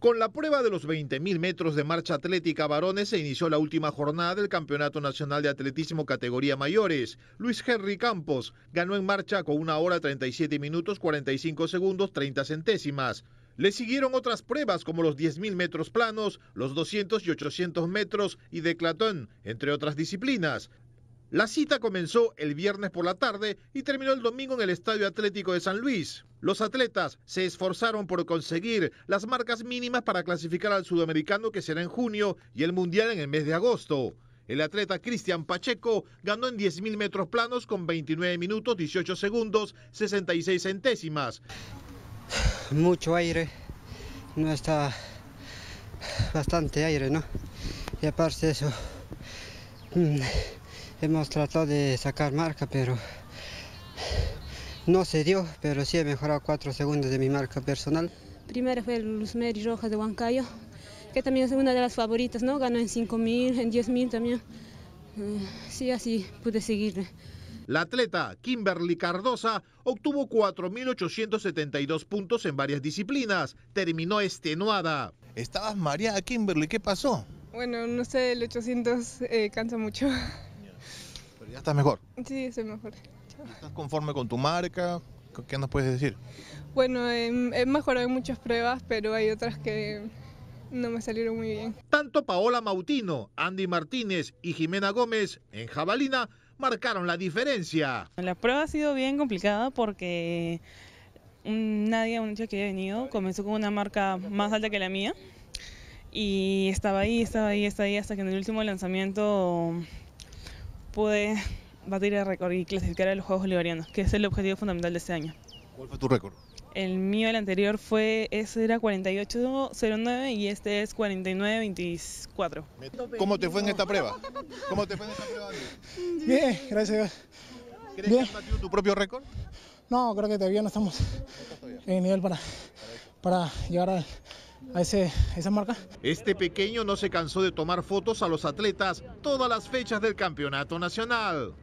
Con la prueba de los 20.000 metros de marcha atlética varones se inició la última jornada del Campeonato Nacional de Atletismo categoría mayores. Luis Henry Campos ganó en marcha con una hora 37 minutos 45 segundos 30 centésimas. Le siguieron otras pruebas como los 10.000 metros planos, los 200 y 800 metros y de clatón, entre otras disciplinas. La cita comenzó el viernes por la tarde y terminó el domingo en el Estadio Atlético de San Luis. Los atletas se esforzaron por conseguir las marcas mínimas para clasificar al sudamericano que será en junio y el mundial en el mes de agosto. El atleta Cristian Pacheco ganó en 10.000 metros planos con 29 minutos, 18 segundos, 66 centésimas. Mucho aire, no está bastante aire, ¿no? Y aparte eso... Mm, Hemos tratado de sacar marca, pero no se dio, pero sí he mejorado cuatro segundos de mi marca personal. Primero fue Luzmeri Rojas de Huancayo, que también es una de las favoritas, ¿no? Ganó en 5.000, en 10.000 también. Eh, sí, así pude seguirle. La atleta Kimberly Cardosa obtuvo 4.872 puntos en varias disciplinas. Terminó extenuada. Estabas mareada, Kimberly, ¿qué pasó? Bueno, no sé, el 800 eh, cansa mucho ya estás mejor. Sí, estoy mejor. ¿Estás conforme con tu marca? ¿Qué nos puedes decir? Bueno, es mejor hay muchas pruebas, pero hay otras que no me salieron muy bien. Tanto Paola Mautino, Andy Martínez y Jimena Gómez en jabalina marcaron la diferencia. La prueba ha sido bien complicada porque mm, nadie, un dicho que haya venido, comenzó con una marca más alta que la mía y estaba ahí, estaba ahí, estaba ahí hasta que en el último lanzamiento pude batir el récord y clasificar a los Juegos Bolivarianos, que es el objetivo fundamental de este año. ¿Cuál fue tu récord? El mío, el anterior, fue, ese era 48.09 y este es 49.24. ¿Cómo te fue en esta prueba? ¿Cómo te fue en esta prueba? Bien, gracias. ¿Crees que has batido tu propio récord? No, creo que todavía no estamos en nivel para, para llegar a a esa marca. Este pequeño no se cansó de tomar fotos a los atletas todas las fechas del campeonato nacional.